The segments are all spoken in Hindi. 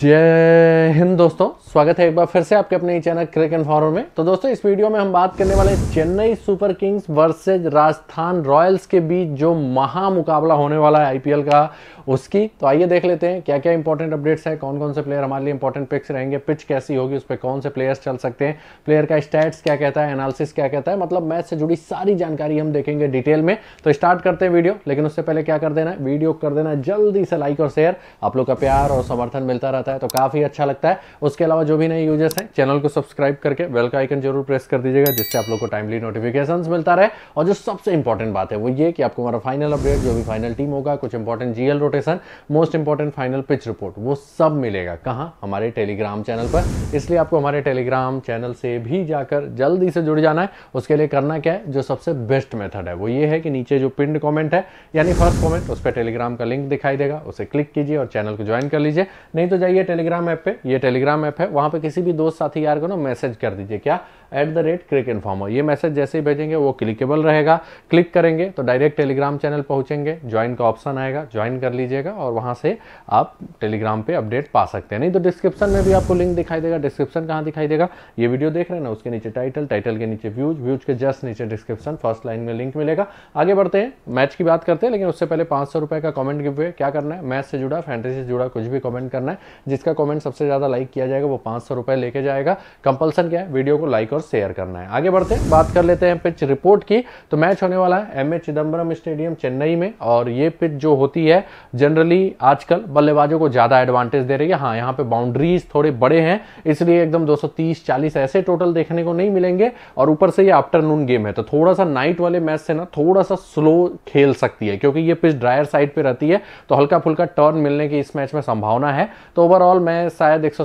die en esto स्वागत है एक बार फिर से आपके अपने ही चैनल क्रिक एंड फॉरम में तो दोस्तों इस वीडियो में हम बात करने वाले Chennai Super Kings versus Rajasthan Royals के बीच जो महा मुकाबला होने वाला है आईपीएल का उसकी तो आइए देख लेते हैं क्या क्या इंपॉर्टेंट अपडेट्स है कौन कौन से प्लेयर हमारे लिए इंपॉर्टेंट पिक्स रहेंगे पिच कैसी होगी उस पर कौन से प्लेयर्स चल सकते हैं प्लेयर का स्टैट्स क्या कहता है एनालिसिस क्या कहता है मतलब मैच से जुड़ी सारी जानकारी हम देखेंगे डिटेल में तो स्टार्ट करते हैं वीडियो लेकिन उससे पहले क्या कर देना वीडियो कर देना जल्दी से लाइक और शेयर आप लोग का प्यार और समर्थन मिलता रहता है तो काफी अच्छा लगता है उसके अलावा अलावा जो भी नए यूजर्स हैं चैनल को सब्सक्राइब करके बेल का आइकन जरूर प्रेस कर दीजिएगा जिससे आप लोग को टाइमली नोटिफिकेशंस मिलता रहे और जो सबसे इंपॉर्टेंट बात है वो ये कि आपको हमारा फाइनल अपडेट जो भी फाइनल टीम होगा कुछ important GL rotation most important final pitch report वो सब मिलेगा कहाँ हमारे टेलीग्राम चैनल पर इसलिए आपको हमारे टेलीग्राम चैनल से भी जाकर जल्दी से जुड़ जाना है उसके लिए करना क्या है जो सबसे बेस्ट मेथड है वो ये है कि नीचे जो पिंड कॉमेंट है यानी फर्स्ट कॉमेंट उस पर टेलीग्राम का लिंक दिखाई देगा उसे क्लिक कीजिए और चैनल को ज्वाइन कर लीजिए नहीं तो जाइए टेलीग्राम ऐप पे ये टेलीग्राम ऐप है वहां पे किसी भी दोस्त साथी यार को ना मैसेज कर दीजिए क्या at the rate Crick Informer ये मैसेज जैसे ही भेजेंगे वो क्लिकेबल रहेगा क्लिक करेंगे तो डायरेक्ट टेलीग्राम चैनल पहुंचेंगे ज्वाइन का ऑप्शन आएगा ज्वाइन कर लीजिएगा और वहां से आप टेलीग्राम पे अपडेट पा सकते हैं नहीं तो डिस्क्रिप्शन में भी आपको लिंक दिखाई देगा डिस्क्रिप्शन कहाँ दिखाई देगा ये वीडियो देख रहे हैं ना उसके नीचे टाइटल टाइटल के नीचे व्यूज व्यूज के जस्ट नीचे डिस्क्रिप्शन फर्स्ट लाइन में लिंक मिलेगा आगे बढ़ते हैं मैच की बात करते हैं लेकिन उससे पहले पांच सौ का कॉमेंट गिव क्या करना है मैच से जुड़ा फैंटेसी से जुड़ा कुछ भी कॉमेंट करना है जिसका कॉमेंट सबसे ज़्यादा लाइक किया जाएगा वो पांच सौ रुपए लेके जाएगा कंपल्सन क्या है वीडियो को लाइक और शेयर करना है आगे बढ़ते बात कर लेते हैं पिच रिपोर्ट की तो मैच होने वाला है M A Chidambaram stadium Chennai में और ये पिच जो होती है जनरली आजकल बल्लेबाजों को ज़्यादा एडवांटेज दे रही है हाँ यहाँ पे बाउंड्रीज थोड़े बड़े हैं इसलिए एकदम दो सौ ऐसे टोटल देखने को नहीं मिलेंगे और ऊपर से ये आफ्टरनून गेम है तो थोड़ा सा नाइट वाले मैच से ना थोड़ा सा स्लो खेल सकती है क्योंकि ये पिच ड्रायर साइड पे रहती है तो हल्का फुल्का टर्न मिलने की इस मैच में संभावना है तो ओवरऑल मैं शायद एक सौ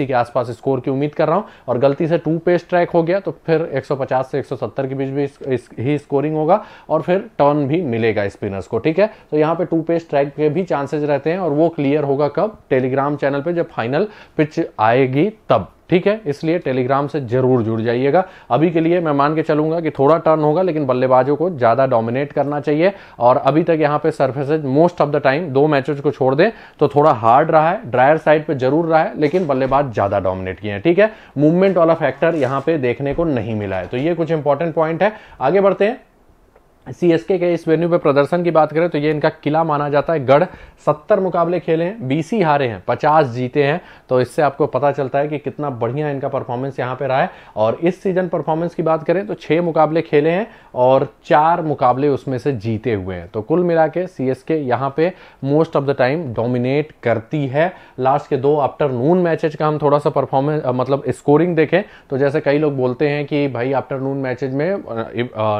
के आसपास स्कोर की उम्मीद कर रहा हूँ और गलती से टू पेस ट्रैक हो गया तो फिर 150 से 170 के बीच भी इस, इस, ही स्कोरिंग होगा और फिर टर्न भी मिलेगा स्पिनर्स को ठीक है तो यहाँ पे टू पेस ट्रैक के भी चांसेज रहते हैं और वो क्लियर होगा कब टेलीग्राम चैनल पर जब फाइनल पिच आएगी तब ठीक है इसलिए टेलीग्राम से जरूर जुड़ जाइएगा अभी के लिए मैं मान के चलूंगा कि थोड़ा टर्न होगा लेकिन बल्लेबाजों को ज्यादा डोमिनेट करना चाहिए और अभी तक यहां पे surfaces most of the time दो मैचेस को छोड़ दें तो थोड़ा हार्ड रहा है ड्रायर साइड पे जरूर रहा है लेकिन बल्लेबाज ज्यादा डोमिनेट किए हैं ठीक है मूवमेंट वाला फैक्टर यहां पर देखने को नहीं मिला है तो ये कुछ इंपॉर्टेंट पॉइंट है आगे बढ़ते हैं सी एस के इस वेन्यू पे प्रदर्शन की बात करें तो ये इनका किला माना जाता है गढ़ सत्तर मुकाबले खेले हैं बीसी हारे हैं पचास जीते हैं तो इससे आपको पता चलता है कि कितना बढ़िया इनका परफॉर्मेंस यहाँ पे रहा है और इस सीजन परफॉर्मेंस की बात करें तो छः मुकाबले खेले हैं और चार मुकाबले उसमें से जीते हुए हैं तो कुल मिला के सी एस के यहाँ पे most of the time dominate करती है लास्ट के दो आफ्टरनून मैचेज का हम थोड़ा सा परफॉर्मेंस मतलब स्कोरिंग देखें तो जैसे कई लोग बोलते हैं कि भाई आफ्टरनून मैचेज में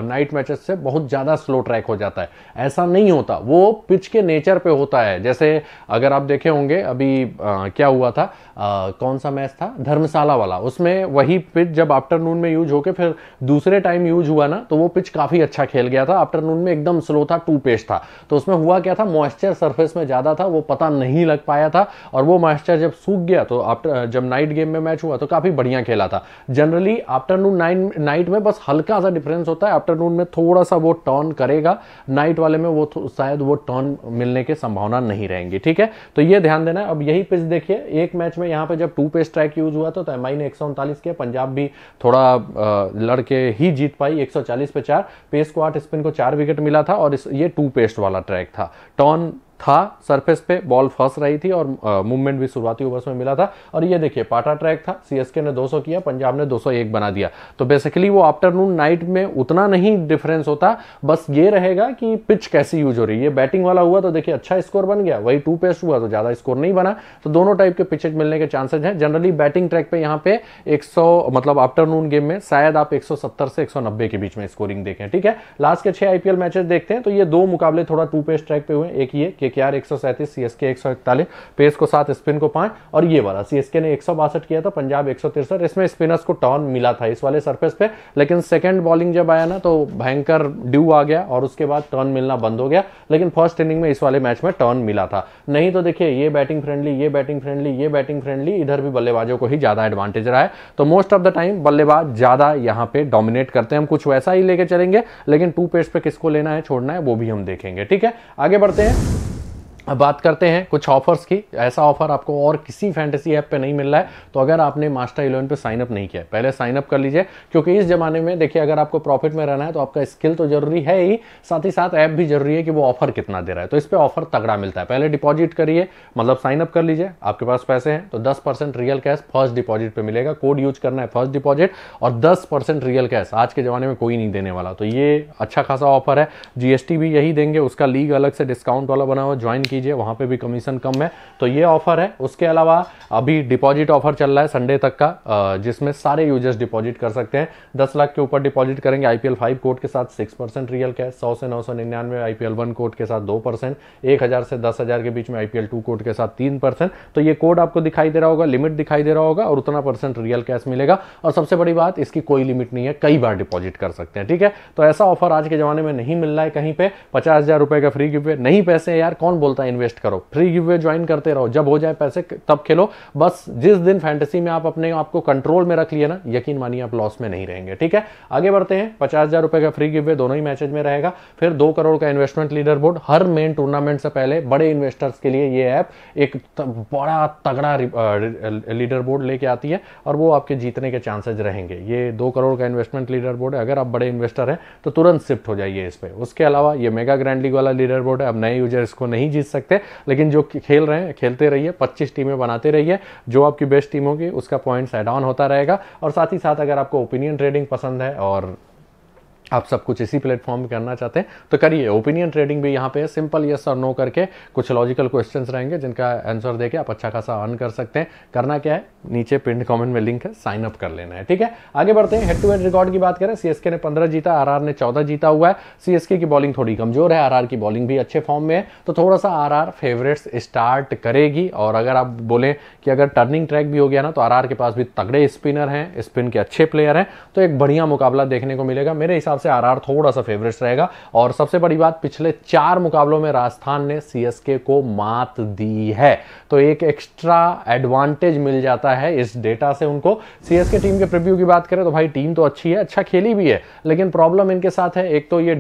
नाइट मैचेज से बहुत ज़्यादा स्लो ट्रैक हो जाता है ऐसा नहीं होता वो पिच के नेचर पे होता है जैसे अगर आप देखे होंगे अभी आ, क्या हुआ था आ, कौन सा मैच था धर्मशाला वाला उसमें वही पिच जब आफ्टरनून में यूज होके फिर दूसरे टाइम यूज हुआ ना तो वो पिच काफ़ी अच्छा खेल गया था आफ्टरनून में एकदम स्लो था टू पेज था तो उसमें हुआ क्या था मॉइस्चर सर्फेस में ज़्यादा था वो पता नहीं लग पाया था और वो मॉइस्चर जब सूख गया तो आफ्टर जब नाइट गेम में मैच हुआ तो काफ़ी बढ़िया खेला था जनरली आफ्टरनून नाइट में बस हल्का सा डिफरेंस होता है आफ्टरनून में थोड़ा सा वो टर्न करेगा नाइट वाले में वो शायद वो टर्न मिलने की संभावना नहीं रहेंगी ठीक है तो ये ध्यान देना है अब यही पिच देखिए एक मैच में यहाँ पे जब टू पे स्ट्राइक यूज हुआ था तो एम ने एक किया पंजाब भी थोड़ा लड़के ही जीत पाई एक पे चार पेस को आठ स्पिन को चार विकेट मिला था और ये टू पेस्ट वाला ट्रैक था टर्न था सरफेस पे बॉल फंस रही थी और मूवमेंट भी शुरुआती ओवर्स में मिला था और ये देखिए पाटा ट्रैक था सीएसके ने 200 किया पंजाब ने 201 बना दिया तो बेसिकली वो आफ्टरनून नाइट में उतना नहीं डिफरेंस होता बस ये रहेगा कि पिच कैसी यूज हो रही है बैटिंग वाला हुआ तो देखिए अच्छा स्कोर बन गया वही टू पेस्ट हुआ तो ज़्यादा स्कोर नहीं बना तो दोनों टाइप के पिचेज मिलने के चांसेज हैं जनरली बैटिंग ट्रैक पे यहाँ पे एक मतलब आफ्टरनून गेम में शायद आप एक से एक के बीच में स्कोरिंग देखें ठीक है लास्ट के छह आईपीएल मैचेस देखते हैं तो ये दो मुकाबले थोड़ा टू पेस्ट ट्रैक पे हुए एक ये के आर एक सौ सैंतीस सी एस के एक सौ इकतालीस पेस को सात स्पिन को पांच और ये वाला सी एस के ने एक सौ बासठ किया था पंजाब एक सौ तिरसठ इसमें स्पिनर्स को टॉर्न मिला था इस वाले सर्फेस पे लेकिन सेकेंड बॉलिंग जब आया ना तो भयंकर ड्यू आ गया और उसके बाद टर्न मिलना बंद हो गया लेकिन फर्स्ट इनिंग में इस वाले मैच में टर्न मिला था नहीं तो देखिए ये बैटिंग फ्रेंडली ये बैटिंग फ्रेंडली ये बैटिंग फ्रेंडली इधर भी बल्लेबाजों को ही ज्यादा एडवांटेज रहा है तो मोस्ट ऑफ द टाइम बल्लेबाज ज्यादा यहाँ पे डोमिनेट करते हैं हम कुछ वैसा ही लेके चलेंगे लेकिन टू पेस्ट पे किसको लेना है छोड़ना है वो भी हम देखेंगे ठीक है आगे बढ़ते हैं अब बात करते हैं कुछ ऑफर्स की ऐसा ऑफर आपको और किसी फैंटेसी ऐप पे नहीं मिल रहा है तो अगर आपने मास्टर इलेवन पे साइनअप नहीं किया पहले साइनअप कर लीजिए क्योंकि इस जमाने में देखिए अगर आपको प्रॉफिट में रहना है तो आपका स्किल तो जरूरी है ही साथ ही साथ ऐप भी जरूरी है कि वो ऑफर कितना दे रहा है तो इस पर ऑफर तगड़ा मिलता है पहले डिपॉजिट करिए मतलब साइनअप कर लीजिए आपके पास पैसे हैं तो दस रियल कैश फर्स्ट डिपॉजिट पर मिलेगा कोड यूज करना है फर्स्ट डिपॉजिट और दस रियल कैश आज के ज़माने में कोई नहीं देने वाला तो ये अच्छा खासा ऑफर है जीएसटी भी यही देंगे उसका लीग अलग से डिस्काउंट वाला बना हुआ ज्वाइन कीजिए वहाँ पे भी कमीशन कम है तो ये ऑफर है उसके अलावा अभी डिपॉजिट ऑफर चल रहा है संडे तक का जिसमें सारे यूजर्स डिपॉजिट कर सकते हैं दस लाख के ऊपर डिपॉजिट करेंगे आईपीएल फाइव कोड के साथ सिक्स परसेंट रियल कैश सौ से नौ सौ निन्यानवे आईपीएल वन कोड के साथ दो परसेंट एक हजार से दस हजार के बीच में आईपीएल टू कोड के साथ तीन परसेंट तो ये कोड आपको दिखाई दे रहा होगा लिमिट दिखाई दे रहा होगा और उतना परसेंट रियल कैश मिलेगा और सबसे बड़ी बात इसकी कोई लिमिट नहीं है कई बार डिपॉजिट कर सकते हैं ठीक है तो ऐसा ऑफर आज के जमाने में नहीं मिल रहा है कहीं पे पचास हजार रुपए का फ्री गिफ्ट नहीं पैसे यार कौन बोलता है पैसा इन्वेस्ट करो फ्री गिव वे ज्वाइन करते रहो जब हो जाए पैसे तब खेलो बस जिस दिन फैंटेसी में आप अपने आपको कंट्रोल में रख लिए ना यकीन मानिए आप लॉस में नहीं रहेंगे ठीक है आगे बढ़ते हैं पचास हजार रुपए का फ्री गिव वे दोनों ही मैचेज में रहेगा फिर दो करोड़ का इन्वेस्टमेंट लीडर बोर्ड हर मेन टूर्नामेंट से पहले बड़े इन्वेस्टर्स के लिए ये ऐप एक बड़ा तगड़ा लीडर बोर्ड लेके आती है और वो आपके जीतने के चांसेज रहेंगे ये दो करोड़ का इन्वेस्टमेंट लीडर बोर्ड है अगर आप बड़े इन्वेस्टर हैं तो तुरंत शिफ्ट हो जाइए इस पर उसके अलावा ये मेगा ग्रैंड लीग वाला लीडर बोर्ड है अब नए यूजर इसको नहीं जीत सकते लेकिन जो खेल रहे हैं खेलते रहिए है, टीमें बनाते रहिए जो आपकी बेस्ट टीम होगी उसका पॉइंट्स एड ऑन होता रहेगा और साथ ही साथ अगर आपको ओपिनियन ट्रेडिंग पसंद है और आप सब कुछ इसी प्लेटफॉर्म में करना चाहते हैं तो करिए ओपिनियन ट्रेडिंग भी यहाँ पे सिंपल यस और नो करके कुछ लॉजिकल क्वेश्चंस रहेंगे जिनका आंसर देके आप अच्छा खासा अर्न कर सकते हैं करना क्या है नीचे पिंड कमेंट में लिंक है साइन अप कर लेना है ठीक है आगे बढ़ते हैं हेड टू हेड रिकॉर्ड की बात करें सीएसके ने पंद्रह जीता आर ने चौदह जीता हुआ है सीएसके की बॉलिंग थोड़ी कमजोर है आर की बॉलिंग भी अच्छे फॉर्म में है तो थोड़ा सा आर फेवरेट्स स्टार्ट करेगी और अगर आप बोलें कि अगर टर्निंग ट्रैक भी हो गया ना तो आर के पास भी तगड़े स्पिनर हैं स्पिन के अच्छे प्लेयर हैं तो एक बढ़िया मुकाबला देखने को मिलेगा मेरे हिसाब से आरआर थोड़ा सा फेवरेट रहेगा और सबसे बड़ी बात पिछले चार मुकाबलों में राजस्थान ने सीएसके को मात दी है तो एक एक्स्ट्रा एडवांटेज मिल जाता है इस डेटा से उनको सीएसके टीम के प्रिव्यू की बात करें तो भाई टीम तो अच्छी है अच्छा खेली भी है लेकिन प्रॉब्लम इनके साथ है एक तो ये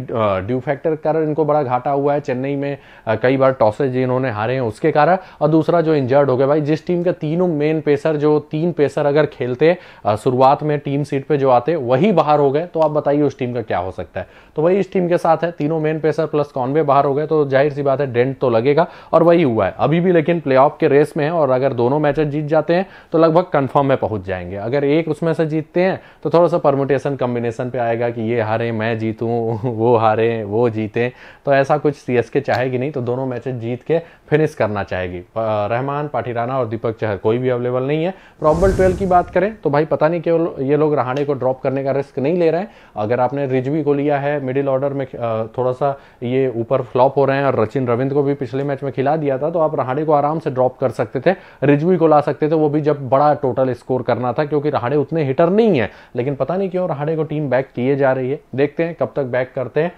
ड्यू फैक्टर कारण इनको बड़ा घाटा हुआ है चेन्नई में कई बार टॉसेज इन्होंने हारे हैं उसके कारण और दूसरा जो इंजर्ड हो गया भाई जिस टीम के तीनों मेन पेसर जो तीन पेसर अगर खेलते शुरुआत में टीम सीट पर जो आते वही बाहर हो गए तो आप बताइए उस टीम का क्या हो सकता है तो वही इस टीम के साथ है तीनों मेन पेसर प्लस कॉनवे बाहर हो गए तो जाहिर सी बात है डेंट तो लगेगा और वही हुआ है अभी भी लेकिन प्ले के रेस में है और अगर दोनों मैचेस जीत जाते हैं तो लगभग कन्फर्म में पहुंच जाएंगे अगर एक उसमें से जीतते हैं तो थोड़ा सा परमुटेशन कॉम्बिनेशन पे आएगा कि ये हारे मैं जीतूँ वो हारे वो जीते तो ऐसा कुछ सी एस के चाहेगी नहीं तो दोनों मैचेस जीत के फिनिश करना चाहेगी रहमान पाठीराना और दीपक चहर कोई भी अवेलेबल नहीं है प्रॉबल ट्वेल्व की बात करें तो भाई पता नहीं केवल ये लोग रहाणे को ड्रॉप करने का रिस्क नहीं ले रहे हैं अगर आपने रिजवी को लिया है मिडिल ऑर्डर में थोड़ा सा ये ऊपर फ्लॉप हो रहे हैं और रचिन रविंद्र को भी पिछले मैच में खिला दिया था तो आप रहाड़े को आराम से ड्रॉप कर सकते थे रिजवी को ला सकते थे वो भी जब बड़ा टोटल स्कोर करना था क्योंकि रहाड़े उतने हिटर नहीं है लेकिन पता नहीं क्यों रहाड़े को टीम बैक किए जा रही है देखते हैं कब तक बैक करते हैं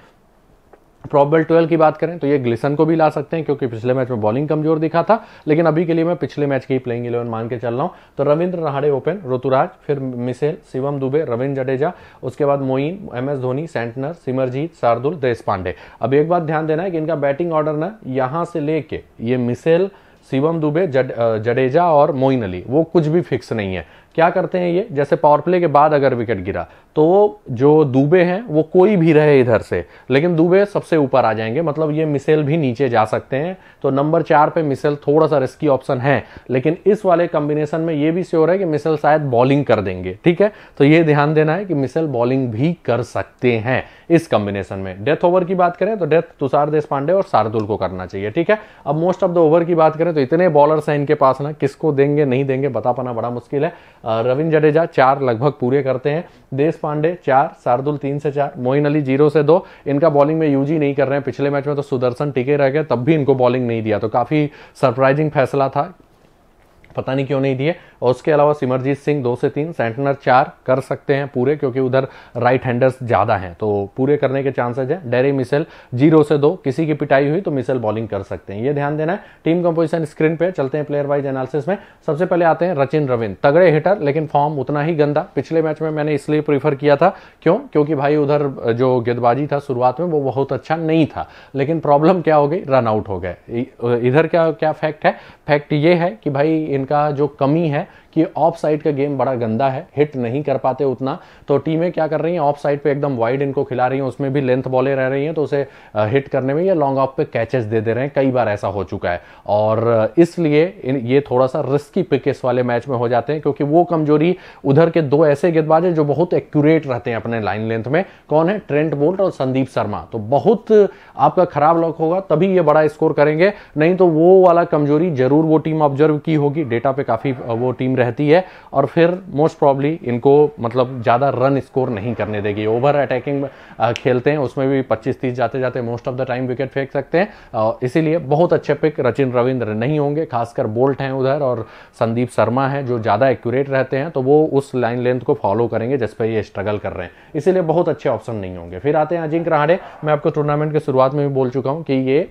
प्रॉबल ट्वेल्व की बात करें तो ये ग्लिसन को भी ला सकते हैं क्योंकि पिछले मैच में बॉलिंग कमजोर दिखा था लेकिन अभी के लिए मैं पिछले मैच की प्लेइंग इलेवन मान के चल रहा हूँ तो रविंद्र रहाड़े ओपन ऋतुराज फिर मिसेल शिवम दुबे रविंद्र जडेजा उसके बाद Moeen M S Dhoni Santner Simarjeet Shardul Deshpande अब एक बात ध्यान देना है कि इनका बैटिंग ऑर्डर ना यहाँ से लेके ये मिसेल शिवम दुबे जड, जडेजा और मोइन अली वो कुछ भी फिक्स नहीं है क्या करते हैं ये जैसे पावर प्ले के बाद अगर विकेट गिरा तो जो दुबे हैं वो कोई भी रहे इधर से लेकिन दुबे सबसे ऊपर आ जाएंगे मतलब ये मिसेल भी नीचे जा सकते हैं तो नंबर चार पे मिसेल थोड़ा सा रिस्की ऑप्शन है लेकिन इस वाले कॉम्बिनेशन में ये भी श्योर है कि मिसेल शायद बॉलिंग कर देंगे ठीक है तो ये ध्यान देना है कि मिसेल बॉलिंग भी कर सकते हैं इस कॉम्बिनेशन में डेथ ओवर की बात करें तो डेथ तुषार देश और शार्दुल को करना चाहिए ठीक है अब मोस्ट ऑफ द ओवर की बात करें तो इतने बॉलर्स हैं इनके पास ना किसको देंगे नहीं देंगे बता पाना बड़ा मुश्किल है रविंद्र जडेजा चार लगभग पूरे करते हैं देश पांडे चार शार्दुल तीन से चार मोइन अली जीरो से दो इनका बॉलिंग में यूजी नहीं कर रहे हैं पिछले मैच में तो सुदर्शन टिके रह गए तब भी इनको बॉलिंग नहीं दिया तो काफी सरप्राइजिंग फैसला था पता नहीं क्यों नहीं दिए और उसके अलावा सिमरजीत सिंह दो से तीन सेंटनर चार कर सकते हैं पूरे क्योंकि उधर राइट हैंडर्स ज़्यादा हैं तो पूरे करने के चांसेज है डेरी मिसेल जीरो से दो किसी की पिटाई हुई तो मिसेल बॉलिंग कर सकते हैं ये ध्यान देना है टीम कंपोजिशन स्क्रीन पर चलते हैं प्लेयर वाइज एनालिसिस में सबसे पहले आते हैं रचिन रविंद्र तगड़े हिटर लेकिन फॉर्म उतना ही गंदा पिछले मैच में मैंने इसलिए प्रीफर किया था क्यों क्योंकि भाई उधर जो गेंदबाजी था शुरुआत में वो बहुत अच्छा नहीं था लेकिन प्रॉब्लम क्या हो गई रन आउट हो गए इधर क्या क्या फैक्ट है फैक्ट ये है कि भाई इन इनका जो कमी है कि ऑफ साइड का गेम बड़ा गंदा है हिट नहीं कर पाते उतना तो टीमें क्या कर रही हैं ऑफ साइड पे एकदम वाइड इनको खिला रही हैं उसमें भी लेंथ बॉले रह रही हैं तो उसे हिट करने में या लॉन्ग ऑफ पे कैचेस दे दे रहे हैं कई बार ऐसा हो चुका है और इसलिए ये थोड़ा सा रिस्की पिक इस वाले मैच में हो जाते हैं क्योंकि वो कमजोरी उधर के दो ऐसे गेंदबाज हैं जो बहुत एक्यूरेट रहते हैं अपने लाइन लेंथ में कौन है ट्रेंट बोल्ट और संदीप शर्मा तो बहुत आपका खराब लॉक होगा तभी ये बड़ा स्कोर करेंगे नहीं तो वो वाला कमजोरी जरूर वो टीम ऑब्जर्व की होगी डेटा पे काफी वो टीम रह रहती है और फिर मोस्ट प्रॉब्ली इनको मतलब ज़्यादा रन स्कोर नहीं करने देगी ओवर अटैकिंग खेलते हैं उसमें भी पच्चीस तीस जाते जाते most of the time wicket फेंक सकते हैं इसीलिए बहुत अच्छे पिक रचिन रविंद्र नहीं होंगे खासकर बोल्ट हैं उधर और संदीप शर्मा हैं जो ज़्यादा एक्यूरेट रहते हैं तो वो उस लाइन लेंथ को फॉलो करेंगे जिस पर ये स्ट्रगल कर रहे हैं इसीलिए बहुत अच्छे ऑप्शन नहीं होंगे फिर आते हैं अजिंक रहाड़े मैं आपको टूर्नामेंट की शुरुआत में भी बोल चुका हूँ कि ये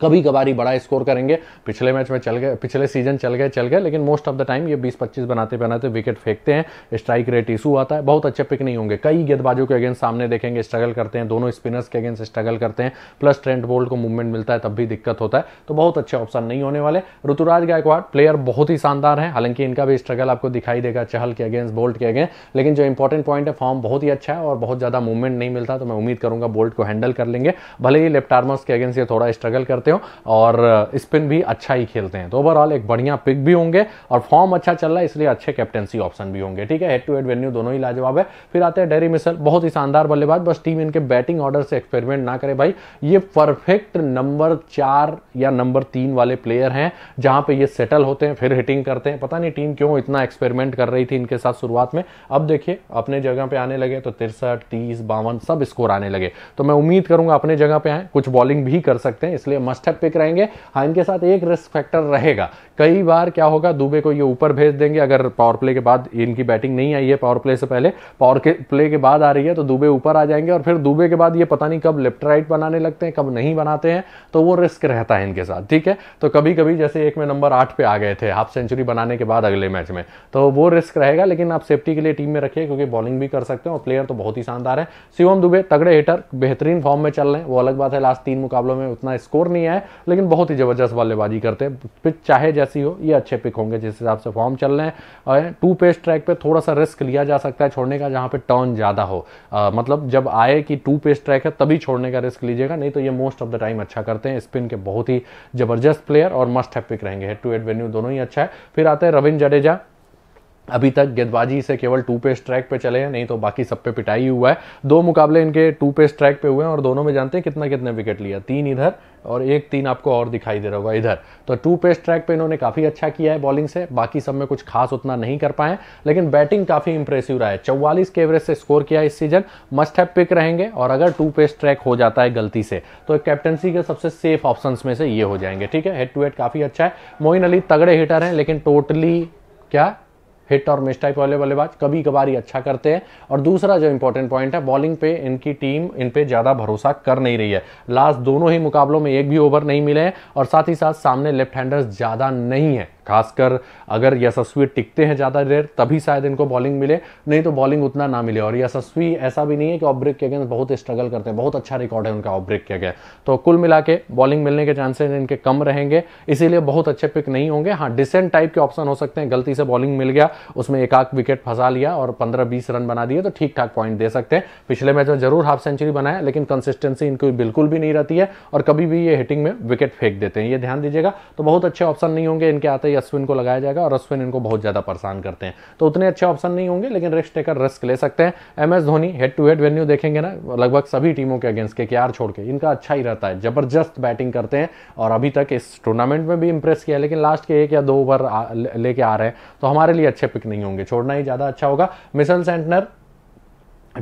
कभी कभार ही बड़ा स्कोर करेंगे पिछले मैच में चल गए पिछले सीजन चल गए चल गए लेकिन मोस्ट ऑफ द टाइम ये 20-25 बनाते बनाते विकेट फेंकते हैं स्ट्राइक रेट इशू आता है बहुत अच्छे पिक नहीं होंगे कई गेंदबाजों के अगेंस्ट सामने देखेंगे स्ट्रगल करते हैं दोनों स्पिनर्स के अगेंस्ट स्ट्रगल करते हैं प्लस ट्रेंट बोल्ट को मूवमेंट मिलता है तब भी दिक्कत होता है तो बहुत अच्छे ऑप्शन नहीं होने वाले ऋतुराज गायकवाड़ प्लेयर बहुत ही शानदार है हालांकि इनका भी स्ट्रगल आपको दिखाई देगा चहल के अगेंस्ट बोल्ट के अगेंस्ट लेकिन जो इंपॉर्टेंट पॉइंट है फॉर्म बहुत ही अच्छा है और बहुत ज़्यादा मूवमेंट नहीं मिलता तो मैं उम्मीद करूंगा बोल्ट को हैंडल कर लेंगे भले ही लेफ्ट आर्मर्स के अगेंस्ट ये थोड़ा स्ट्रगल कर करते हो और स्पिन भी अच्छा ही खेलते हैं तो ओवरऑल एक बढ़िया पिक भी होंगे और फॉर्म अच्छा चल रहा है इसलिए अच्छे कैप्टनसी ऑप्शन भी होंगे ठीक है हेड टू हेड वेन्यू दोनों ही लाजवाब है फिर आते हैं डेरी मिसल बहुत ही शानदार बल्लेबाज बस टीम इनके बैटिंग ऑर्डर से एक्सपेरिमेंट ना करे भाई ये परफेक्ट नंबर चार या नंबर तीन वाले प्लेयर हैं जहां पे ये सेटल होते हैं फिर हिटिंग करते हैं पता नहीं टीम क्यों इतना एक्सपेरिमेंट कर रही थी इनके साथ शुरुआत में अब देखिए अपने जगह पे आने लगे तो तिरसठ तीस बावन सब स्कोर आने लगे तो मैं उम्मीद करूंगा अपने जगह पे आए कुछ बॉलिंग भी कर सकते हैं इसलिए मस्ट हैव पिक रहेंगे हाँ इनके साथ एक रिस्क फैक्टर रहेगा कई बार क्या होगा दुबे को ये ऊपर भेज देंगे अगर पावर प्ले के बाद इनकी बैटिंग नहीं आई है पावर प्ले से पहले पावर के प्ले के बाद आ रही है तो दुबे ऊपर आ जाएंगे और फिर दुबे के बाद ये पता नहीं कब लेफ्ट राइट बनाने लगते हैं कब नहीं बनाते हैं तो वो रिस्क रहता है इनके साथ ठीक है तो कभी कभी जैसे एक में नंबर आठ पे आ गए थे हाफ सेंचुरी बनाने के बाद अगले मैच में तो वो रिस्क रहेगा लेकिन आप सेफ्टी के लिए टीम में रखिए क्योंकि बॉलिंग भी कर सकते हैं और प्लेयर तो बहुत ही शानदार है शिवम दुबे तगड़े हिटर बेहतरीन फॉर्म में चल रहे हैं वो अलग बात है लास्ट तीन मुकाबलों में उतना स्कोर नहीं नहीं आए लेकिन बहुत ही ज़बरदस्त बल्लेबाजी करते हैं पिच चाहे जैसी हो ये अच्छे पिक होंगे जिस हिसाब से फॉर्म चल रहे हैं और टू पेस ट्रैक पर थोड़ा सा रिस्क लिया जा सकता है छोड़ने का जहाँ पर टर्न ज़्यादा हो आ, मतलब जब आए कि टू पेस ट्रैक है तभी छोड़ने का रिस्क लीजिएगा नहीं तो ये मोस्ट ऑफ द टाइम अच्छा करते हैं स्पिन के बहुत ही ज़बरदस्त प्लेयर और मस्ट है पिक रहेंगे हेड टू हेड वेन्यू दोनों ही अच्छा है फिर आते हैं रविंद जडेजा अभी तक गेंदबाजी से केवल टू पेस्ट ट्रैक पे चले हैं नहीं तो बाकी सब पे पिटाई हुआ है दो मुकाबले इनके टू पेस्ट ट्रैक पे हुए हैं और दोनों में जानते हैं कितना कितने विकेट लिया तीन इधर और एक तीन आपको और दिखाई दे रहा होगा इधर तो टू पेस्ट ट्रैक पे इन्होंने काफ़ी अच्छा किया है बॉलिंग से बाकी सब में कुछ खास उतना नहीं कर पाए लेकिन बैटिंग काफ़ी इंप्रेसिव रहा है चौवालीस के एवरेज से स्कोर किया इस सीजन मस्ट हैव पिक रहेंगे और अगर टू पेस्ट ट्रैक हो जाता है गलती से तो कैप्टनसी के सबसे सेफ ऑप्शन में से ये हो जाएंगे ठीक है हेड टू हेड काफ़ी अच्छा है मोइन अली तगड़े हिटर हैं लेकिन टोटली क्या हिट और मिस टाइप वाले बल्लेबाज कभी कभार ही अच्छा करते हैं और दूसरा जो इंपॉर्टेंट पॉइंट है बॉलिंग पे इनकी टीम इन पे ज़्यादा भरोसा कर नहीं रही है लास्ट दोनों ही मुकाबलों में एक भी ओवर नहीं मिले हैं और साथ ही साथ सामने लेफ्ट हैंडर्स ज़्यादा नहीं है खासकर अगर यशस्वी टिकते हैं ज़्यादा देर तभी शायद इनको बॉलिंग मिले नहीं तो बॉलिंग उतना ना मिले और यशस्वी ऐसा भी नहीं है कि ऑफ ब्रेक के अगेंस्ट बहुत स्ट्रगल करते हैं बहुत अच्छा रिकॉर्ड है उनका ऑफ ब्रेक के अगेंस्ट तो कुल मिला के बॉलिंग मिलने के चांसेज इनके कम रहेंगे इसीलिए बहुत अच्छे पिक नहीं होंगे हाँ डिसेंट टाइप के ऑप्शन हो सकते हैं गलती से बॉलिंग मिल गया उसमें एक आध विकेट फंसा लिया और पंद्रह बीस रन बना दिए तो ठीक ठाक पॉइंट दे सकते हैं पिछले मैच में जरूर हाफ सेंचुरी बनाया लेकिन कंसिस्टेंसी इनकी बिल्कुल भी नहीं रहती है और कभी भी ये हिटिंग में विकेट फेंक देते हैं ये ध्यान दीजिएगा तो बहुत अच्छे ऑप्शन नहीं होंगे इनके आते अश्विन को लगाया जाएगा और अश्विन इनको बहुत ज़्यादा परेशान करते हैं तो उतने अच्छे ऑप्शन नहीं होंगे लेकिन रिस्क टेकर रिस्क ले सकते हैं M S Dhoni head to head venue देखेंगे ना लगभग सभी टीमों के अगेंस्ट के क्यार छोड़ के इनका अच्छा ही रहता है जबरदस्त बैटिंग करते हैं और अभी तक इस टूर्नामेंट में भी इंप्रेस किया लेकिन लास्ट के एक या दो ओवर लेके आ रहे हैं तो हमारे लिए अच्छे पिक नहीं होंगे छोड़ना ही ज़्यादा अच्छा होगा मिसल सेंटनर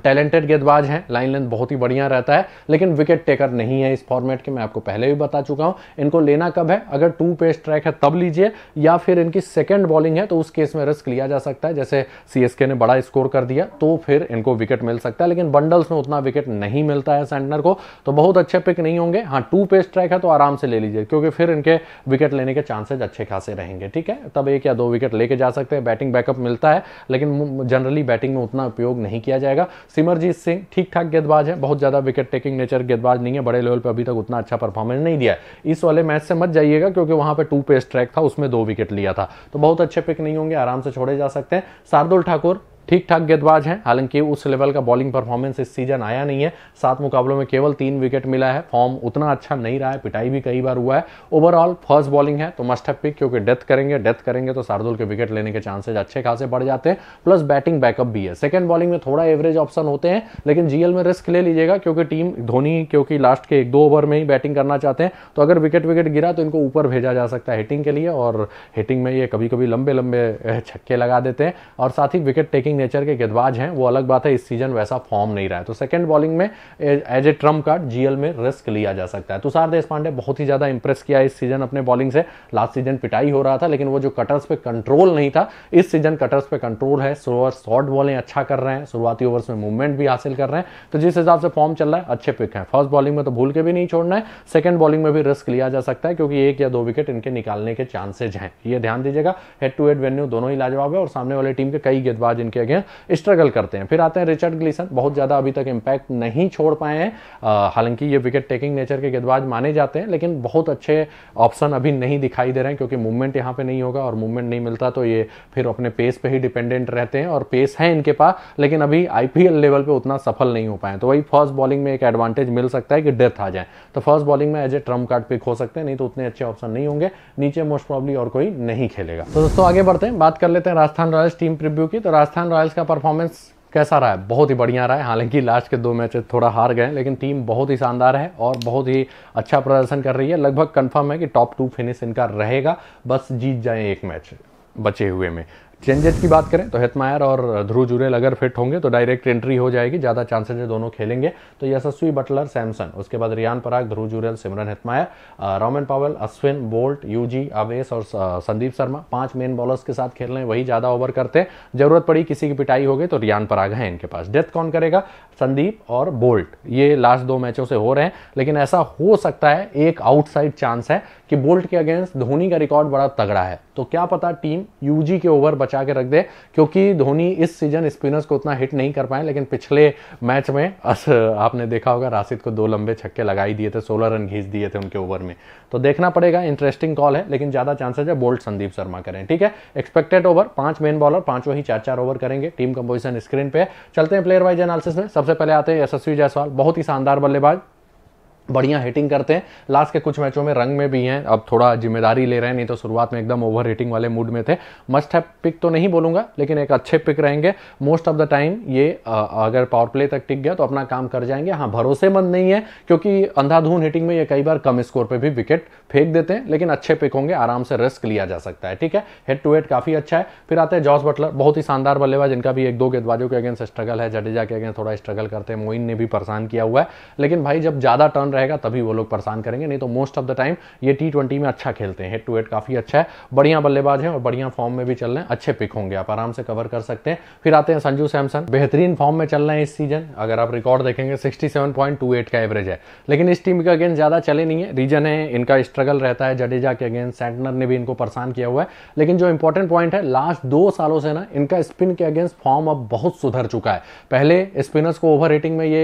टैलेंटेड गेंदबाज हैं लाइन लेंथ बहुत ही बढ़िया रहता है लेकिन विकेट टेकर नहीं है इस फॉर्मेट के मैं आपको पहले भी बता चुका हूं इनको लेना कब है अगर टू पेस्ट ट्रैक है तब लीजिए या फिर इनकी सेकेंड बॉलिंग है तो उस केस में रिस्क लिया जा सकता है जैसे सी ने बड़ा स्कोर कर दिया तो फिर इनको विकेट मिल सकता है लेकिन बंडल्स में उतना विकेट नहीं मिलता है सेंटनर को तो बहुत अच्छे पिक नहीं होंगे हाँ टू पेस्ट ट्रैक है तो आराम से ले लीजिए क्योंकि फिर इनके विकेट लेने के चांसेज अच्छे खासे रहेंगे ठीक है तब एक या दो विकेट लेके जा सकते हैं बैटिंग बैकअप मिलता है लेकिन जनरली बैटिंग में उतना उपयोग नहीं किया जाएगा सिमरजीत सिंह ठीक ठाक गेंदबाज है बहुत ज़्यादा विकेट टेकिंग नेचर गेंदबाज नहीं है बड़े लेवल पर अभी तक उतना अच्छा परफॉर्मेंस नहीं दिया है इस वाले मैच से मत जाइएगा क्योंकि वहां पर टू पेस्ट ट्रैक था उसमें दो विकेट लिया था तो बहुत अच्छे पिक नहीं होंगे आराम से छोड़े जा सकते हैं शार्दुल ठाकुर ठीक ठाक गेंदबाज हैं हालांकि उस लेवल का बॉलिंग परफॉर्मेंस इस सीजन आया नहीं है सात मुकाबलों में केवल तीन विकेट मिला है फॉर्म उतना अच्छा नहीं रहा है पिटाई भी कई बार हुआ है ओवरऑल फर्स्ट बॉलिंग है तो मस्ट है पिक क्योंकि डेथ करेंगे डेथ करेंगे तो शार्दुल के विकेट लेने के चांसेज अच्छे खासे बढ़ जाते हैं प्लस बैटिंग बैकअप भी है सेकंड बॉलिंग में थोड़ा एवरेज ऑप्शन होते हैं लेकिन जीएल में रिस्क ले लीजिएगा क्योंकि टीम धोनी क्योंकि लास्ट के एक दो ओवर में ही बैटिंग करना चाहते हैं तो अगर विकेट विकेट गिरा तो इनको ऊपर भेजा जा सकता है हिटिंग के लिए और हिटिंग में ये कभी कभी लंबे लंबे छक्के लगा देते हैं और साथ ही विकेट टेकिंग बैटिंग नेचर के गेंदबाज हैं वो अलग बात है इस सीजन वैसा फॉर्म नहीं रहा है तो सेकंड बॉलिंग में as a trump card GL में रिस्क लिया जा सकता है तुषार देश पांडे बहुत ही ज़्यादा इंप्रेस किया इस सीजन अपने बॉलिंग से लास्ट सीजन पिटाई हो रहा था लेकिन वो जो कटर्स पे कंट्रोल नहीं था इस सीजन कटर्स पे कंट्रोल है शॉर्ट बॉलिंग अच्छा कर रहे हैं शुरुआती ओवर्स में मूवमेंट भी हासिल कर रहे हैं तो जिस हिसाब से फॉर्म चल रहा है अच्छे पिक है फर्स्ट बॉलिंग में तो भूल के भी नहीं छोड़ना है सेकंड बॉलिंग में भी रिस्क लिया जा सकता है क्योंकि एक या दो विकेट इनके निकालने के चांसेज हैं ये ध्यान दीजिएगा हेड टू हेड वेन्यू दोनों ही लाजवाब है और सामने वाले टीम के कई गेंदबाज इनके जगह स्ट्रगल करते हैं फिर आते हैं रिचर्ड ग्लीसन बहुत ज़्यादा अभी तक इंपैक्ट नहीं छोड़ पाए हैं हालांकि ये विकेट टेकिंग नेचर के गेंदबाज माने जाते हैं लेकिन बहुत अच्छे ऑप्शन अभी नहीं दिखाई दे रहे हैं क्योंकि मूवमेंट यहां पर नहीं होगा और मूवमेंट नहीं मिलता तो ये फिर अपने पेस पर ही डिपेंडेंट रहते हैं और पेस है इनके पास लेकिन अभी आईपीएल लेवल पर उतना सफल नहीं हो पाए तो वही फर्स्ट बॉलिंग में एक एडवांटेज मिल सकता है कि डेथ आ जाए तो फर्स्ट बॉलिंग में as a trump card pick हो सकते हैं नहीं तो उतने अच्छे ऑप्शन नहीं होंगे नीचे मोस्ट प्रॉब्ली और कोई नहीं खेलेगा तो दोस्तों आगे बढ़ते हैं बात कर लेते हैं राजस्थान रॉयल्स टीम प्रिव्यू की तो राजस्थान रॉयल्स का परफॉर्मेंस कैसा रहा है बहुत ही बढ़िया रहा है हालांकि लास्ट के दो मैचेस थोड़ा हार गए लेकिन टीम बहुत ही शानदार है और बहुत ही अच्छा प्रदर्शन कर रही है लगभग कंफर्म है कि टॉप टू फिनिश इनका रहेगा बस जीत जाए एक मैच बचे हुए में चेंजेस की बात करें तो हेतमायर और ध्रुव जुरेल अगर फिट होंगे तो डायरेक्ट एंट्री हो जाएगी ज़्यादा चांसेस है दोनों खेलेंगे तो यशस्वी बटलर सैमसन उसके बाद Riyan Parag Dhruv Jurel Shimron Hetmyer Rovman Powell Ashwin bolt UG अवेश और संदीप शर्मा पांच मेन बॉलर्स के साथ खेल रहे हैं वही ज़्यादा ओवर करते हैं जरूरत पड़ी किसी की पिटाई हो गई तो रियान पराग है इनके पास डेथ कौन करेगा संदीप और बोल्ट ये लास्ट दो मैचों से हो रहे हैं लेकिन ऐसा हो सकता है एक आउटसाइड चांस है कि बोल्ट के अगेंस्ट धोनी का रिकॉर्ड बड़ा तगड़ा है तो क्या पता टीम यूजी के ओवर बचा के रख दे क्योंकि धोनी इस सीजन स्पिनर्स को उतना हिट नहीं कर पाए लेकिन पिछले मैच में अस आपने देखा होगा राशिद को दो लंबे छक्के लगाई दिए थे सोलह रन घींच दिए थे उनके ओवर में तो देखना पड़ेगा इंटरेस्टिंग कॉल है लेकिन ज़्यादा चांसेस है बोल्ड संदीप शर्मा करें ठीक है एक्सपेक्टेड ओवर पांच मेन बॉलर पांचों ही चार चार ओवर करेंगे टीम कंपोजिशन स्क्रीन पे चलते हैं प्लेयर वाइज एनालिसिस में सबसे पहले आते हैं यशस्वी जायसवाल बहुत ही शानदार बल्लेबाज बढ़िया हिटिंग करते हैं लास्ट के कुछ मैचों में रंग में भी हैं अब थोड़ा जिम्मेदारी ले रहे हैं नहीं तो शुरुआत में एकदम ओवर हिटिंग वाले मूड में थे मस्ट है पिक तो नहीं बोलूंगा लेकिन एक अच्छे पिक रहेंगे मोस्ट ऑफ द टाइम ये अगर पावर प्ले तक टिक गया तो अपना काम कर जाएंगे हाँ भरोसेमंद नहीं है क्योंकि अंधाधुन हिटिंग में ये कई बार कम स्कोर पर भी विकेट फेंक देते हैं लेकिन अच्छे पिक होंगे आराम से रिस्क लिया जा सकता है ठीक है हेड टू हेड काफ़ी अच्छा है फिर आते हैं जॉर्ज बटलर बहुत ही शानदार बल्लेबाज इनका भी एक दो गेंदबाजों के अगेंस्ट स्ट्रगल है जडेजा के अगेंस्ट थोड़ा स्ट्रगल करते हैं मोइन ने भी परेशान किया हुआ है लेकिन भाई जब ज़्यादा टर्न रहेगा तभी वो लोग परेशान करेंगे नहीं तो मोस्ट ऑफ द टाइम ये टी ट्वेंटी में अच्छा खेलते हैं हेड टू हेड काफ़ी अच्छा है बढ़िया बल्लेबाज है और बढ़िया फॉर्म में भी चल रहे हैं अच्छे पिक होंगे आप आराम से कवर कर सकते हैं फिर आते हैं संजू सैमसन बेहतरीन फॉर्म में चल रहे हैं इस सीजन अगर आप रिकॉर्ड देखेंगे सिक्सटी का एवरेज है लेकिन इस टीम के अगेंस्ट ज़्यादा चले नहीं है रीजन है इनका स्ट्रगल रहता है जडेजा के अगेंस्ट सैंटनर ने भी इनको परेशान किया हुआ है लेकिन जो इंपॉर्टेंट पॉइंट है लास्ट दो सालों से ना इनका स्पिन के अगेंस्ट फॉर्म अब बहुत सुधर चुका है पहले स्पिनर्स को ओवर रेटिंग में ये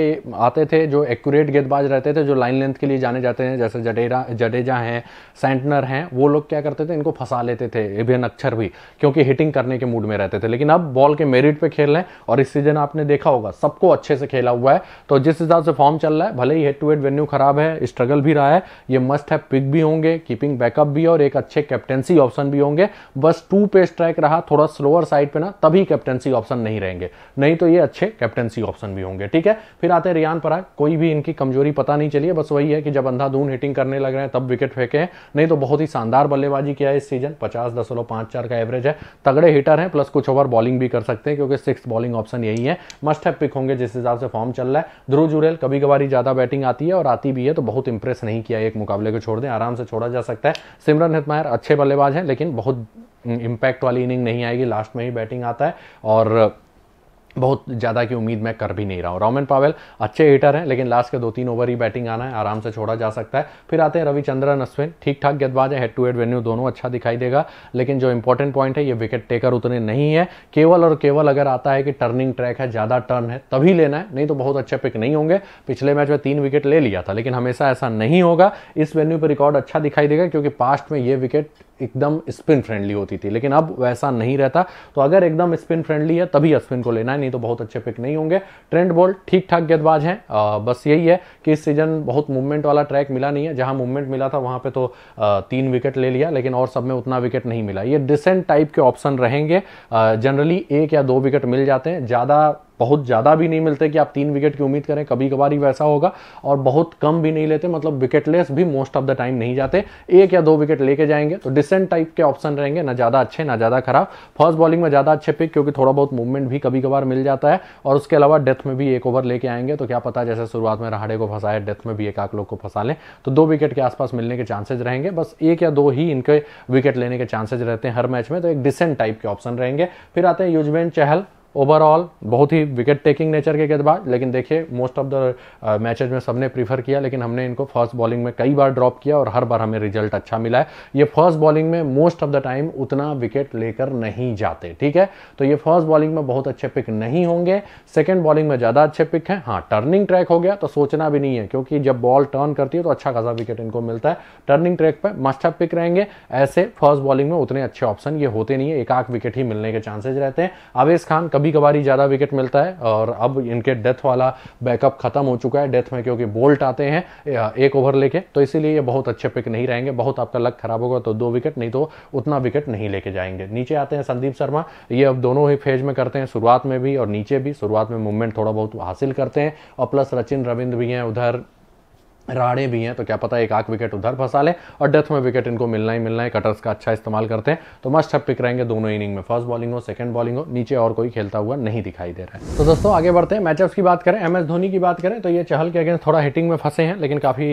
आते थे जो एक्यूरेट गेंदबाज रहते थे जो लाइन लेंथ के लिए जाने जाते हैं जैसे जडेरा जडेजा हैं सेंटनर हैं वो लोग क्या करते थे इनको फंसा लेते थे इबियन अक्षर भी क्योंकि हिटिंग करने के मूड में रहते थे लेकिन अब बॉल के मेरिट पर खेल रहे हैं और इस सीजन आपने देखा होगा सबको अच्छे से खेला हुआ है तो जिस हिसाब से फॉर्म चल रहा है भले ही हेड टू हेड वेन्यू खराब है स्ट्रगल भी रहा है ये मस्ट है पिक भी होंगे कीपिंग बैकअप भी और एक अच्छे कैप्टेंसी ऑप्शन भी होंगे बस टू पे स्ट्राइक रहा थोड़ा स्लोअर साइड पे ना तभी कैप्टेंसी ऑप्शन नहीं रहेंगे नहीं तो ये अच्छे कैप्टेंसी ऑप्शन भी होंगे ठीक है फिर आते हैं रियान पराग कोई भी इनकी कमजोरी पता नहीं चली है बस वही है कि जब अंधाधुन हिटिंग करने लग रहे हैं तब विकेट फेंके हैं नहीं तो बहुत ही शानदार बल्लेबाजी किया है इस सीजन पचास दशमलव पांच चार का एवरेज है तगड़े हिटर हैं प्लस कुछ ओवर बॉलिंग भी कर सकते हैं क्योंकि सिक्स बॉलिंग ऑप्शन यही है मस्ट है पिक होंगे जिस हिसाब से फॉर्म चल रहा है ध्रुव जुरेल कभी कभार ज़्यादा बैटिंग आती है और आती भी है तो बहुत इंप्रेस नहीं किया एक मुकाबले को छोड़ दें आराम से छोड़ा जा सकता है सिमरन हितमायर अच्छे बल्लेबाज हैं लेकिन बहुत इम्पैक्ट वाली इनिंग नहीं आएगी लास्ट में ही बैटिंग आता है और बहुत ज़्यादा की उम्मीद मैं कर भी नहीं रहा हूँ रोमन पावेल अच्छे हिटर हैं लेकिन लास्ट के दो तीन ओवर ही बैटिंग आना है आराम से छोड़ा जा सकता है फिर आते हैं रविचंद्रन अश्विन ठीक ठाक गेंदबाज है हेड टू हेड वेन्यू दोनों अच्छा दिखाई देगा लेकिन जो इंपॉर्टेंट पॉइंट है ये विकेट टेकर उतने नहीं है केवल और केवल अगर आता है कि टर्निंग ट्रैक है ज़्यादा टर्न है तभी लेना है नहीं तो बहुत अच्छे पिक नहीं होंगे पिछले मैच में तीन विकेट ले लिया था लेकिन हमेशा ऐसा नहीं होगा इस वेन्यू पर रिकॉर्ड अच्छा दिखाई देगा क्योंकि पास्ट में ये विकेट एकदम स्पिन फ्रेंडली होती थी लेकिन अब वैसा नहीं रहता तो अगर एकदम स्पिन फ्रेंडली है तभी अश्विन को लेना है नहीं तो बहुत अच्छे पिक नहीं होंगे ट्रेंड बोल्ट ठीक ठाक गेंदबाज हैं बस यही है कि इस सीजन बहुत मूवमेंट वाला ट्रैक मिला नहीं है जहां मूवमेंट मिला था वहां पे तो तीन विकेट ले लिया लेकिन और सब में उतना विकेट नहीं मिला ये डिसेंट टाइप के ऑप्शन रहेंगे जनरली एक या दो विकेट मिल जाते हैं ज़्यादा बहुत ज़्यादा भी नहीं मिलते कि आप तीन विकेट की उम्मीद करें कभी कभार ही वैसा होगा और बहुत कम भी नहीं लेते मतलब विकेटलेस भी मोस्ट ऑफ द टाइम नहीं जाते एक या दो विकेट लेके जाएंगे तो डिसेंट टाइप के ऑप्शन रहेंगे ना ज़्यादा अच्छे ना ज़्यादा खराब फर्स्ट बॉलिंग में ज़्यादा अच्छे पिक क्योंकि थोड़ा बहुत मूवमेंट भी कभी कभार मिल जाता है और उसके अलावा डेथ में भी एक ओवर लेके आएंगे तो क्या पता जैसे शुरुआत में रहाड़े को फंसाए डेथ में भी एक आक लोग को फंसा लें तो दो विकेट के आसपास मिलने के चांसेज रहेंगे बस एक या दो ही इनके विकेट लेने के चांसेज रहते हैं हर मैच में तो एक डिसेंट टाइप के ऑप्शन रहेंगे फिर आते हैं युजवेंद्र चहल ओवरऑल बहुत ही विकेट टेकिंग नेचर के गेंदबाज लेकिन देखिए मोस्ट ऑफ द मैचेज में सबने प्रीफर किया लेकिन हमने इनको फर्स्ट बॉलिंग में कई बार ड्रॉप किया और हर बार हमें रिजल्ट अच्छा मिला है ये फर्स्ट बॉलिंग में मोस्ट ऑफ द टाइम उतना विकेट लेकर नहीं जाते ठीक है तो ये फर्स्ट बॉलिंग में बहुत अच्छे पिक नहीं होंगे सेकेंड बॉलिंग में ज़्यादा अच्छे पिक हैं हाँ टर्निंग ट्रैक हो गया तो सोचना भी नहीं है क्योंकि जब बॉल टर्न करती है तो अच्छा खासा विकेट इनको मिलता है टर्निंग ट्रैक पर मस्ट ऑफ पिक रहेंगे ऐसे फर्स्ट बॉलिंग में उतने अच्छे ऑप्शन ये होते नहीं है एक आख विकेट ही मिलने के चांसेज रहते हैं आवेश खान कभी कभार ही ज़्यादा विकेट मिलता है और अब इनके डेथ वाला बैकअप खत्म हो चुका है डेथ में क्योंकि बोल्ट आते हैं एक ओवर लेके तो इसीलिए ये बहुत अच्छे पिक नहीं रहेंगे बहुत आपका लक खराब होगा तो दो विकेट नहीं तो उतना विकेट नहीं लेके जाएंगे नीचे आते हैं संदीप शर्मा ये अब दोनों ही फेज में करते हैं शुरुआत में भी और नीचे भी शुरुआत में मूवमेंट थोड़ा बहुत हासिल करते हैं और प्लस रचिन रविंद्र भी हैं उधर राड़े भी हैं तो क्या पता एक आख विकेट उधर फंसा ले और डेथ में विकेट इनको मिलना ही मिलना है कटर्स का अच्छा इस्तेमाल करते हैं तो मस्ट हप पिक रहेंगे दोनों इनिंग में फर्स्ट बॉलिंग हो सेकंड बॉलिंग हो नीचे और कोई खेलता हुआ नहीं दिखाई दे रहा है तो दोस्तों आगे बढ़ते हैं मैचअप्स की बात करें एम एस धोनी की बात करें तो ये चहल के अगेंस्ट थोड़ा हिटिंग में फंसे हैं लेकिन काफ़ी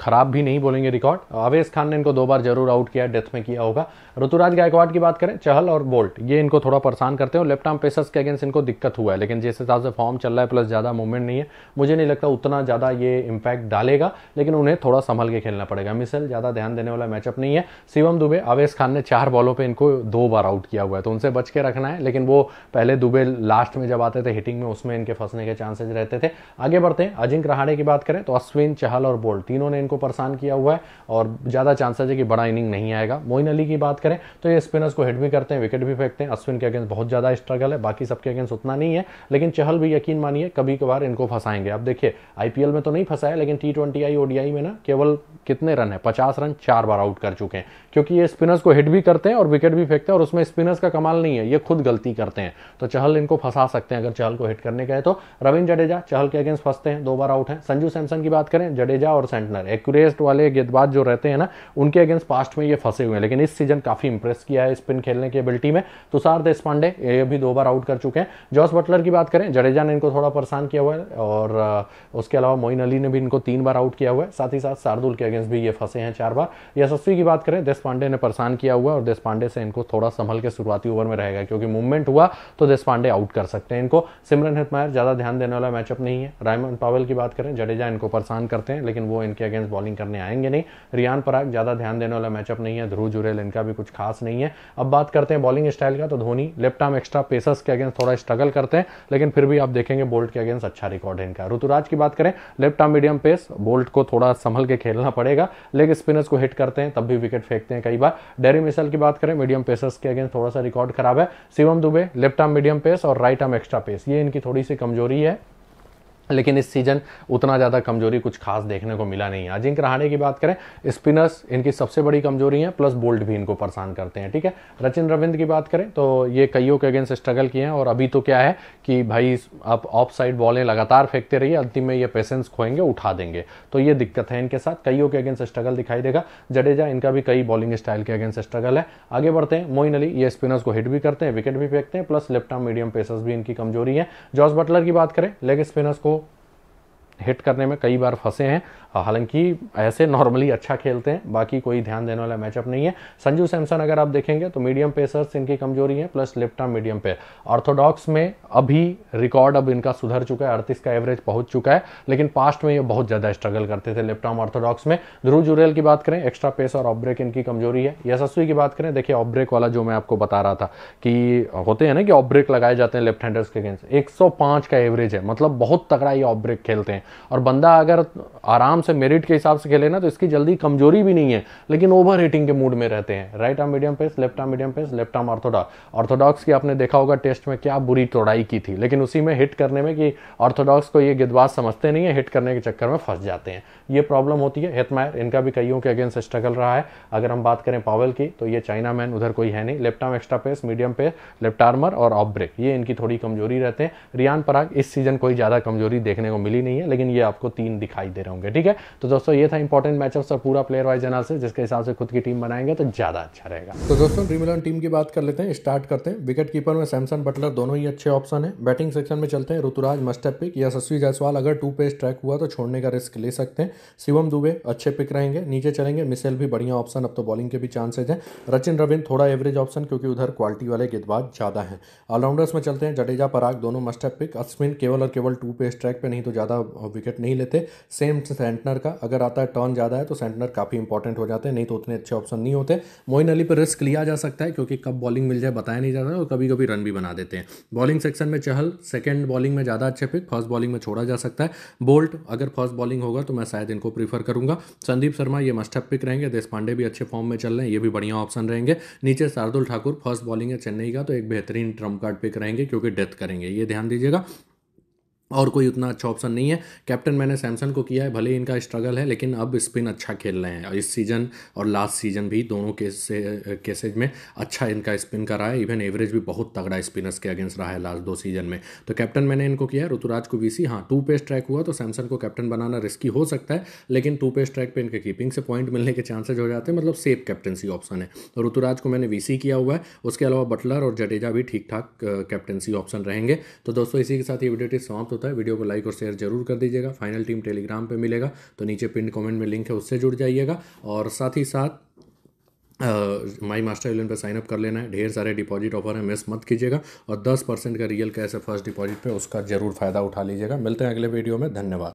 खराब भी नहीं बोलेंगे रिकॉर्ड अवेश खान ने इनको दो बार जरूर आउट किया डेथ में किया होगा ऋतुराज गायकवाड़ की बात करें चहल और बोल्ट ये इनको थोड़ा परेशान करते हैं और लेफ्ट आर्म पेसर्स के अगेंस्ट इनको दिक्कत हुआ है लेकिन जिस हिसाब से फॉर्म चल रहा है प्लस ज़्यादा मूवमेंट नहीं है मुझे नहीं लगता उतना ज़्यादा ये इम्पैक्ट डालेगा रहेगा लेकिन उन्हें थोड़ा संभल के खेलना पड़ेगा मिसल ज़्यादा ध्यान देने वाला मैचअप नहीं है शिवम दुबे आवेश खान ने चार बॉलों पर इनको दो बार आउट किया हुआ है तो उनसे बच के रखना है लेकिन वो पहले दुबे लास्ट में जब आते थे हिटिंग में उसमें इनके फंसने के चांसेज रहते थे आगे बढ़ते हैं अजिंक रहाड़े की बात करें तो अश्विन चहल और बोल्ट तीनों ने इनको परेशान किया हुआ है और ज़्यादा चांसेज है कि बड़ा इनिंग नहीं आएगा मोइन अली की बात करें तो ये स्पिनर्स को हिट भी करते हैं विकेट भी फेंकते हैं अश्विन के अगेंस्ट बहुत ज़्यादा स्ट्रगल है बाकी सबके अगेंस्ट उतना नहीं है लेकिन चहल भी यकीन मानिए कभी कभार इनको फंसाएंगे अब देखिए आईपीएल में तो नहीं फंसाया लेकिन टी ट्वेंटी ओडीआई में ना केवल कितने रन है पचास रन चार बार आउट कर चुके हैं क्योंकि ये स्पिनर्स को हिट भी करते हैं और विकेट भी फेंकते हैं और उसमें स्पिनर्स का कमाल नहीं है ये खुद गलती करते हैं तो चहल इनको फंसा सकते हैं अगर चहल को हिट करने गए तो रविंद्र जडेजा चहल के अगेंस्ट फंसते हैं दो बार आउट है संजू सैमसन की बात करें जडेजा और सेंटनर एक्यूरेस्ट वाले गेंदबाज जो रहते हैं ना उनके अगेंस्ट पास्ट में ये फंसे हुए हैं लेकिन इस सीजन काफी इंप्रेस किया है स्पिन खेलने की एबिलिटी में तुषार देशपांडे ये भी दो बार आउट कर चुके हैं जॉस बटलर की बात करें जडेजा ने इनको थोड़ा परेशान किया हुआ है और उसके अलावा मोइन अली ने भी इनको तीन बार आउट किया हुआ है साथ ही साथ शार्दुल के अगेंस्ट भी ये फंसे हैं चार बार यशस्वी की बात करें देश पांडे ने परेशान किया हुआ और देश पांडे से इनको थोड़ा संभल के शुरुआती ओवर में रहेगा क्योंकि मूवमेंट हुआ तो देश पांडे आउट कर सकते हैं इनको सिमरन हितमायर ज्यादा ध्यान देने वाला मैचअप नहीं है रायमन पावल की बात करें जडेजा इनको परेशान करते हैं लेकिन वो इनके अगेंस्ट बॉलिंग करने आएंगे नहीं रियान पराग ज्यादा ध्यान देने वाला मैचअप नहीं है ध्रुव जुरेल इनका भी कुछ खास नहीं है अब बात करते हैं बॉलिंग स्टाइल का तो Dhoni left arm extra pacers के अगेंस्ट थोड़ा स्ट्रगल करते हैं लेकिन फिर भी आप देखेंगे बोल्ट के अगेंस्ट अच्छा रिकॉर्ड है इनका ऋतुराज की बात करें left arm medium pace Boult को थोड़ा संभल के खेलना पड़ेगा लेकिन स्पिनर्स को हिट करते हैं तब भी विकेट फेंकते हैं कई बार डेरी मिसल की बात करें मीडियम पेसर्स के अगेंस्ट थोड़ा सा रिकॉर्ड खराब है Shivam Dube left arm medium pace और राइट आर्म एक्स्ट्रा पेस ये इनकी थोड़ी सी कमजोरी है लेकिन इस सीजन उतना ज़्यादा कमजोरी कुछ खास देखने को मिला नहीं है अजिंक रहाणे की बात करें स्पिनर्स इनकी सबसे बड़ी कमजोरी है प्लस बोल्ड भी इनको परेशान करते हैं ठीक है रचिन रविंद्र की बात करें तो ये कईयों के अगेंस्ट स्ट्रगल किए हैं और अभी तो क्या है कि भाई आप ऑफ साइड बॉलें लगातार फेंकते रहिए अंतिम में ये पेशेंस खोएंगे उठा देंगे तो ये दिक्कत है इनके साथ कईयों के अगेंस्ट स्ट्रगल दिखाई देगा जडेजा इनका भी कई बॉलिंग स्टाइल के अगेंस्ट स्ट्रगल है आगे बढ़ते हैं मोइन अली ये स्पिनर्स को हिट भी करते हैं विकेट भी फेंकते हैं plus left arm medium pacers भी इनकी कमजोरी है जॉर्ज बटलर की बात करें लेग स्पिनर्स को हिट करने में कई बार फंसे हैं हालांकि ऐसे नॉर्मली अच्छा खेलते हैं बाकी कोई ध्यान देने वाला मैचअप नहीं है संजू सैमसन अगर आप देखेंगे तो मीडियम पेसर्स इनकी कमजोरी है प्लस लेफ्ट आर्म मीडियम पे ऑर्थोडॉक्स में अभी रिकॉर्ड अब इनका सुधर चुका है अड़तीस का एवरेज पहुंच चुका है लेकिन पास्ट में ये बहुत ज़्यादा स्ट्रगल करते थे लेफ्ट आर्म ऑर्थोडॉक्स में ध्रुव जुरेल की बात करें एक्स्ट्रा पेस और ऑफ ब्रेक इनकी कमजोरी है यशस्वी की बात करें देखिए ऑफ ब्रेक वाला जो मैं आपको बता रहा था कि होते हैं ना कि ऑफ ब्रेक लगाए जाते हैं लेफ्ट हैंडर्स के अगेंस्ट एक का एवरेज है मतलब बहुत तगड़ा ये ऑफ ब्रेक खेलते हैं और बंदा अगर आराम आराम से मेरिट के हिसाब से खेले ना तो इसकी जल्दी कमजोरी भी नहीं है लेकिन ओवर हिटिंग के मूड में रहते हैं right arm medium pace left arm medium pace left arm orthodox orthodox की आपने देखा होगा टेस्ट में क्या बुरी तोड़ाई की थी लेकिन उसी में हिट करने में कि ऑर्थोडॉक्स को ये गिदबाज समझते नहीं है हिट करने के चक्कर में फंस जाते हैं ये प्रॉब्लम होती है हेतमायर इनका भी कईयों के अगेंस्ट स्ट्रगल रहा है अगर हम बात करें पावल की तो ये चाइना मैन उधर कोई है नहीं left arm extra pace medium pace left armer और ऑफ ब्रेक ये इनकी थोड़ी कमजोरी रहते हैं रियान पराग इस सीजन कोई ज़्यादा कमजोरी देखने को मिली नहीं है लेकिन ये आपको तीन दिखाई दे रहे होंगे ठीक है तो दोस्तों ये था इंपॉर्टेंट मैचअप और पूरा प्लेयर वाइज एनालिसिस जिसके हिसाब से खुद की टीम बनाएंगे तो ज़्यादा अच्छा रहेगा तो दोस्तों ड्रीम इलेवन टीम की बात कर लेते हैं स्टार्ट करते हैं विकेट कीपर में सैमसन बटलर दोनों ही अच्छे ऑप्शन है बैटिंग सेक्शन में चलते हैं ऋतुराज पिक या सस्वी जायसवाल अगर टू पे ट्रैक हुआ तो छोड़ने का रिस्क ले सकते हैं शिवम दुबे अच्छे पिक रहेंगे नीचे चलेंगे मिसेल भी बढ़िया ऑप्शन अब तो बॉलिंग के भी चांसेज हैं रचिन रविंद थोड़ा एवरेज ऑप्शन क्योंकि उधर क्वालिटी वाले गेंदबाज ज़्यादा हैं ऑलराउंडर्स में चलते हैं जडेजा पराग दोनों मस्ट है पिक अश्विन केवल और केवल टू पे स्ट्राइक पर नहीं तो ज़्यादा विकेट नहीं लेते सेम सेंटनर का अगर आता है टर्न ज़्यादा है तो सेंटनर काफ़ी इंपॉर्टेंट हो जाते हैं नहीं तो उतने अच्छे ऑप्शन नहीं होते मोइन अली पर रिस्क लिया जा सकता है क्योंकि कब बॉलिंग मिल जाए बताया नहीं जाता और कभी कभी रन भी बना देते हैं बॉलिंग सेक्शन में चहल सेकेंड बॉलिंग में ज़्यादा अच्छे पिक फर्स्ट बॉलिंग में छोड़ा जा सकता है बोल्ट अगर फर्स्ट बॉलिंग होगा तो मैं शायद शायद इनको प्रीफर करूंगा संदीप शर्मा ये मस्ट पिक रहेंगे देश पांडे भी अच्छे फॉर्म में चल रहे हैं ये भी बढ़िया ऑप्शन रहेंगे नीचे शार्दुल ठाकुर फर्स्ट बॉलिंग है चेन्नई का तो एक बेहतरीन ट्रम्प कार्ड पिक रहेंगे क्योंकि डेथ करेंगे ये ध्यान दीजिएगा और कोई उतना अच्छा ऑप्शन नहीं है कैप्टन मैंने सैमसन को किया है भले इनका स्ट्रगल है लेकिन अब स्पिन अच्छा खेल रहे हैं इस सीज़न और लास्ट सीज़न भी दोनों केस केसेज में अच्छा इनका स्पिन का रहा है इवन एवरेज भी बहुत तगड़ा स्पिनर्स के अगेंस्ट रहा है लास्ट दो सीज़न में तो कैप्टन मैंने इनको किया है ऋतुराज को सी हाँ टू पेज ट्रैक हुआ तो सैमसन को कैप्टन बनाना रिस्की हो सकता है लेकिन टू पेज ट्रैक पर इनके कीपिंग से पॉइंट मिलने के चांसेज हो जाते हैं मतलब सेफ कैप्टनसी ऑप्शन है तो ऋतुराज को मैंने वी किया हुआ है उसके अलावा बटलर और जडेजा भी ठीक ठाक कैप्टनसी ऑप्शन रहेंगे तो दोस्तों इसी के साथ ये वीडियो समाप्त होता है वीडियो को लाइक और शेयर जरूर कर दीजिएगा फाइनल टीम टेलीग्राम पर मिलेगा तो नीचे पिंड कॉमेंट में लिंक है उससे जुड़ जाइएगा और साथ ही साथ माई मास्टर इलेवन पर साइनअप कर लेना है ढेर सारे डिपॉजिट ऑफर हैं मिस मत कीजिएगा और दस परसेंट का रियल कैश है फर्स्ट डिपॉजिट पे उसका जरूर फ़ायदा उठा लीजिएगा मिलते हैं अगले वीडियो में धन्यवाद